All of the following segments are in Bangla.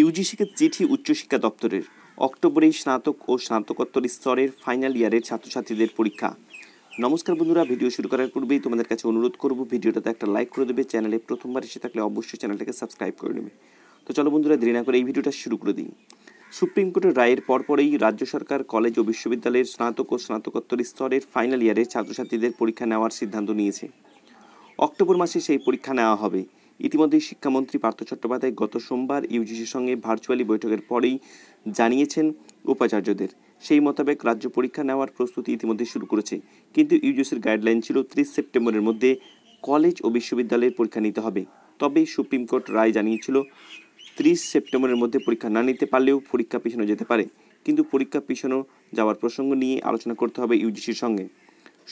ইউজিসিকে চিঠি উচ্চশিক্ষা দপ্তরের অক্টোবরে স্নাতক ও স্নাতকোত্তর স্তরের ফাইনাল ইয়ারের ছাত্রছাত্রীদের পরীক্ষা নমস্কার বন্ধুরা ভিডিও শুরু করার পূর্বেই তোমাদের কাছে অনুরোধ করব ভিডিওটাতে একটা লাইক করে দেবে চ্যানেলে প্রথমবার এসে থাকলে অবশ্যই চ্যানেলটাকে সাবস্ক্রাইব করে নেবে তো চলো বন্ধুরা দেরি না করে এই ভিডিওটা শুরু করে দিই সুপ্রিম কোর্টের রায়ের পরপরেই রাজ্য সরকার কলেজ ও বিশ্ববিদ্যালয়ের স্নাতক ও স্নাতকোত্তর স্তরের ফাইনাল ইয়ারের ছাত্রছাত্রীদের পরীক্ষা নেওয়ার সিদ্ধান্ত নিয়েছে অক্টোবর মাসে সেই পরীক্ষা নেওয়া হবে ইতিমধ্যে শিক্ষামন্ত্রী পার্থ চট্টোপাধ্যায় গত সোমবার ইউজিসির সঙ্গে ভার্চুয়ালি বৈঠকের পরেই জানিয়েছেন উপাচার্যদের সেই মোতাবেক রাজ্য পরীক্ষা নেওয়ার প্রস্তুতি ইতিমধ্যে শুরু করেছে কিন্তু ইউজিসির গাইডলাইন ছিল ত্রিশ সেপ্টেম্বরের মধ্যে কলেজ ও বিশ্ববিদ্যালয়ের পরীক্ষা নিতে হবে তবে সুপ্রিম কোর্ট রায় জানিয়েছিল ত্রিশ সেপ্টেম্বরের মধ্যে পরীক্ষা না নিতে পারলেও পরীক্ষা পিছানো যেতে পারে কিন্তু পরীক্ষা পিছানো যাওয়ার প্রসঙ্গ নিয়ে আলোচনা করতে হবে ইউজিসির সঙ্গে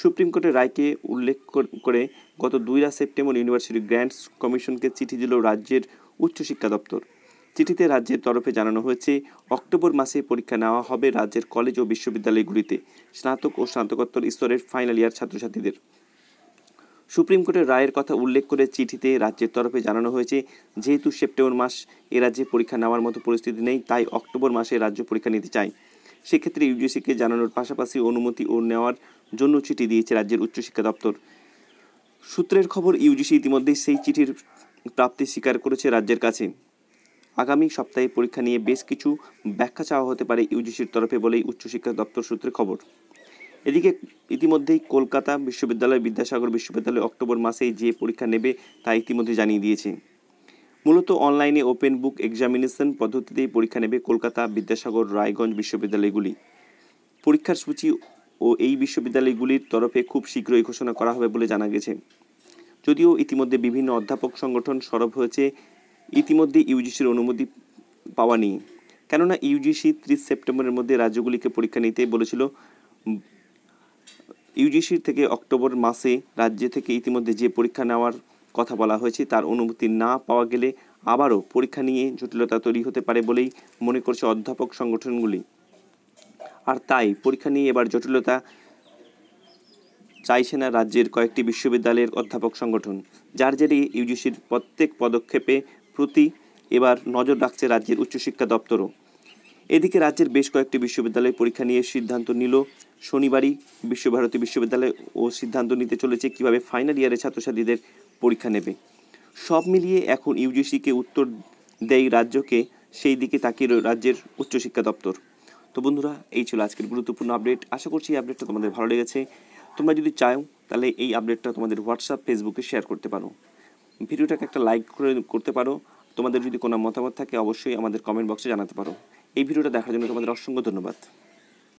সুপ্রিম কোর্টের রায়কে উল্লেখ করে গত দুইরা সেপ্টেম্বর ইউনিভার্সিটি গ্র্যান্টস কমিশনকে চিঠি দিল রাজ্যের উচ্চশিক্ষা দপ্তর চিঠিতে রাজ্যের তরফে জানানো হয়েছে অক্টোবর মাসে পরীক্ষা নেওয়া হবে রাজ্যের কলেজ ও বিশ্ববিদ্যালয়গুলিতে স্নাতক ও স্নাতকোত্তর স্তরের ফাইনাল ইয়ার ছাত্রছাত্রীদের সুপ্রিম কোর্টের রায়ের কথা উল্লেখ করে চিঠিতে রাজ্যের তরফে জানানো হয়েছে যেহেতু সেপ্টেম্বর মাস এ রাজ্যে পরীক্ষা নেওয়ার মতো পরিস্থিতি নেই তাই অক্টোবর মাসে রাজ্য পরীক্ষা নিতে চায় সেক্ষেত্রে ইউজিসিকে জানানোর পাশাপাশি অনুমতি ও নেওয়ার জন্য চিঠি দিয়েছে রাজ্যের উচ্চশিক্ষা দপ্তর সূত্রের খবর ইউজিসি ইতিমধ্যেই সেই চিঠির প্রাপ্তি স্বীকার করেছে রাজ্যের কাছে আগামী সপ্তাহে পরীক্ষা নিয়ে বেশ কিছু ব্যাখ্যা চাওয়া হতে পারে ইউজিসির তরফে বলেই উচ্চশিক্ষা দপ্তর সূত্রে খবর এদিকে ইতিমধ্যেই কলকাতা বিশ্ববিদ্যালয় বিদ্যাসাগর বিশ্ববিদ্যালয় অক্টোবর মাসে যে পরীক্ষা নেবে তা ইতিমধ্যে জানিয়ে দিয়েছে মূলত অনলাইনে ওপেন বুক এক্সামিনেশন পদ্ধতিতেই পরীক্ষা নেবে কলকাতা বিদ্যাসাগর রায়গঞ্জ বিশ্ববিদ্যালয়গুলি পরীক্ষার সূচি ও এই বিশ্ববিদ্যালয়গুলির তরফে খুব শীঘ্রই ঘোষণা করা হবে বলে জানা গেছে যদিও ইতিমধ্যে বিভিন্ন অধ্যাপক সংগঠন সরব হয়েছে ইতিমধ্যে ইউজিসির অনুমতি পাওয়া নিয়ে কেননা ইউজিসি ত্রিশ সেপ্টেম্বরের মধ্যে রাজ্যগুলিকে পরীক্ষা নিতে বলেছিল ইউজিসির থেকে অক্টোবর মাসে রাজ্যে থেকে ইতিমধ্যে যে পরীক্ষা নেওয়ার কথা বলা হয়েছে তার অনুমতি না পাওয়া গেলে আবারও পরীক্ষা নিয়ে জটিলতা তৈরি হতে পারে বলেই মনে করছে অধ্যাপক সংগঠনগুলি আর তাই পরীক্ষা নিয়ে এবার জটিলতা চাইছে না রাজ্যের কয়েকটি বিশ্ববিদ্যালয়ের অধ্যাপক সংগঠন যার জেরে ইউজিসির প্রত্যেক পদক্ষেপে প্রতি এবার নজর রাখছে রাজ্যের উচ্চশিক্ষা দপ্তরও এদিকে রাজ্যের বেশ কয়েকটি বিশ্ববিদ্যালয় পরীক্ষা নিয়ে সিদ্ধান্ত নিল শনিবারই বিশ্বভারতী বিশ্ববিদ্যালয় ও সিদ্ধান্ত নিতে চলেছে কিভাবে ফাইনাল ইয়ারের ছাত্রছাত্রীদের পরীক্ষা নেবে সব মিলিয়ে এখন ইউজিসিকে উত্তর দেয় রাজ্যকে সেই দিকে তাকিয়ে রাজ্যের উচ্চশিক্ষা দপ্তর তো বন্ধুরা এই ছিল আজকের গুরুত্বপূর্ণ আপডেট আশা করছি এই আপডেটটা তোমাদের ভালো লেগেছে তোমরা যদি চাও তাহলে এই আপডেটটা তোমাদের হোয়াটসঅ্যাপ ফেসবুকে শেয়ার করতে পারো ভিডিওটাকে একটা লাইক করে করতে পারো তোমাদের যদি কোনো মতামত থাকে অবশ্যই আমাদের কমেন্ট বক্সে জানাতে পারো এই ভিডিওটা দেখার জন্য তোমাদের অসংখ্য ধন্যবাদ